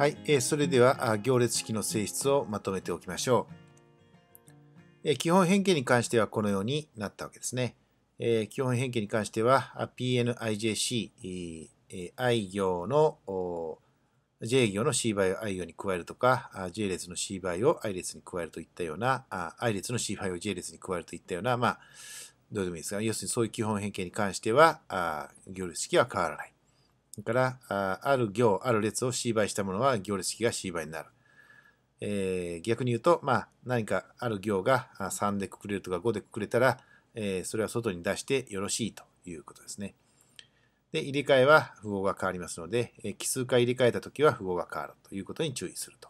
はい、えそれでは行列式の性質をまとめておきましょう。え基本変形に関してはこのようになったわけですね。え基本変形に関しては PNIJC、え I 行の J 行の C 倍を I 行に加えるとか、J 列の C 倍を I 列に加えるといったような、I 列の C 倍を J 列に加えるといったような、まあ、どうでもいいですが、要するにそういう基本変形に関しては、行列式は変わらない。から、あある行、ある列を C 倍したものは行列式が C 倍になる。えー、逆に言うと、まあ、何かある行が3でくくれるとか5でくくれたら、えー、それは外に出してよろしいということですね。で、入れ替えは符号が変わりますので、えー、奇数回入れ替えたときは符号が変わるということに注意すると。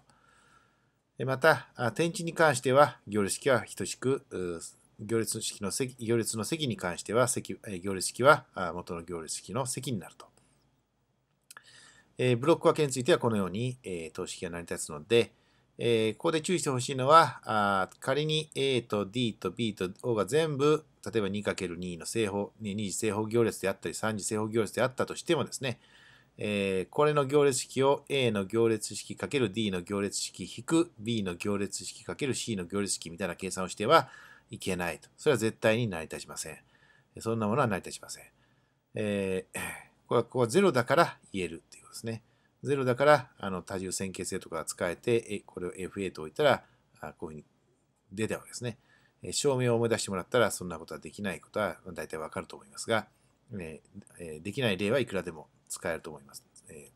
また、点値に関しては、行列式は等しく、行列式の席、行列の席に関しては積、行列式は元の行列式の席になると。えー、ブロック分けについてはこのように、えー、等式が成り立つので、えー、ここで注意してほしいのは、あ仮に A と D と B と O が全部、例えば 2×2 の正方、2次正方行列であったり、3次正方行列であったとしてもですね、えー、これの行列式を A の行列式 ×D の行列式引く B の行列式 ×C の行列式みたいな計算をしてはいけないと。それは絶対に成り立ちません。そんなものは成り立ちません。えー、これはここは0だから言えるという。ですね。0だから、あの、多重線形性とか使えて、これを FA と置いたら、こういうふうに出たわけですね。証明を思い出してもらったら、そんなことはできないことは大体わかると思いますが、えできない例はいくらでも使えると思います。え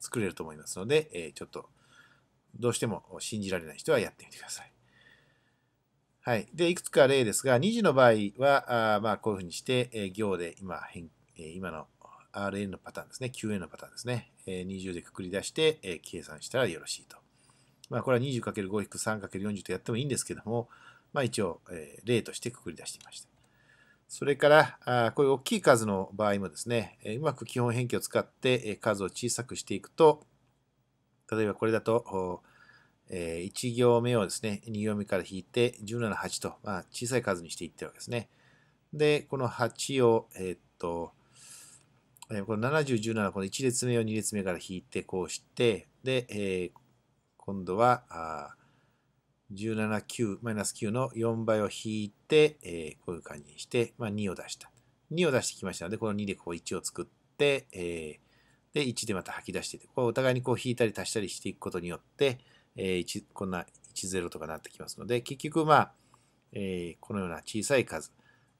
作れると思いますので、えちょっと、どうしても信じられない人はやってみてください。はい。で、いくつか例ですが、2次の場合は、あまあ、こういうふうにして、え行で今変、え今の RN のパターンですね、QN のパターンですね、え20でくくり出して、え計算したらよろしいと。まあ、これは 20×5-3×40 とやってもいいんですけども、まあ、一応、え例としてくくり出していました。それから、あこういう大きい数の場合もですね、えうまく基本変形を使って、え数を小さくしていくと、例えばこれだと、え1行目をですね、2行目から引いて、17、8と、まあ、小さい数にしていってるわけですね。で、この8を、えー、っと、えこの7017この1列目を2列目から引いてこうしてで、えー、今度は179マイナス9の4倍を引いて、えー、こういう感じにして、まあ、2を出した。2を出してきましたので、この2でこう1を作って、えー、で、1でまた吐き出してて、こうお互いにこう引いたり足したりしていくことによって、えー、1こんな10とかなってきますので、結局まあ、えー、このような小さい数、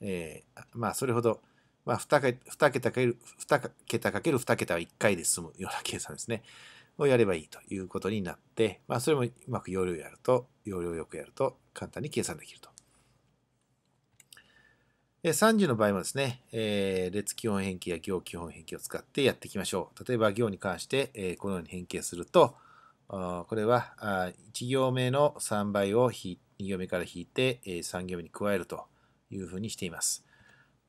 えー、まあ、それほどまあ2桁、2かける、2桁かける2桁は1回で済むような計算ですね。をやればいいということになって、まあ、それもうまく容量やると、容量よくやると簡単に計算できると。で30の場合もですね、えー、列基本変形や行基本変形を使ってやっていきましょう。例えば行に関して、えー、このように変形すると、これはあ1行目の3倍を2行目から引いて、え3行目に加えるというふうにしています。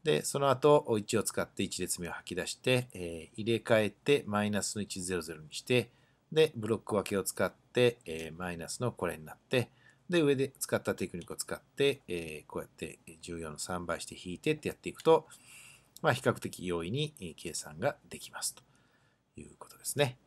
で、その後、1を使って1列目を吐き出して、えー、入れ替えて、マイナスの100にして、で、ブロック分けを使って、えー、マイナスのこれになって、で、上で使ったテクニックを使って、えー、こうやって14の3倍して引いてってやっていくと、まあ、比較的容易に計算ができますということですね。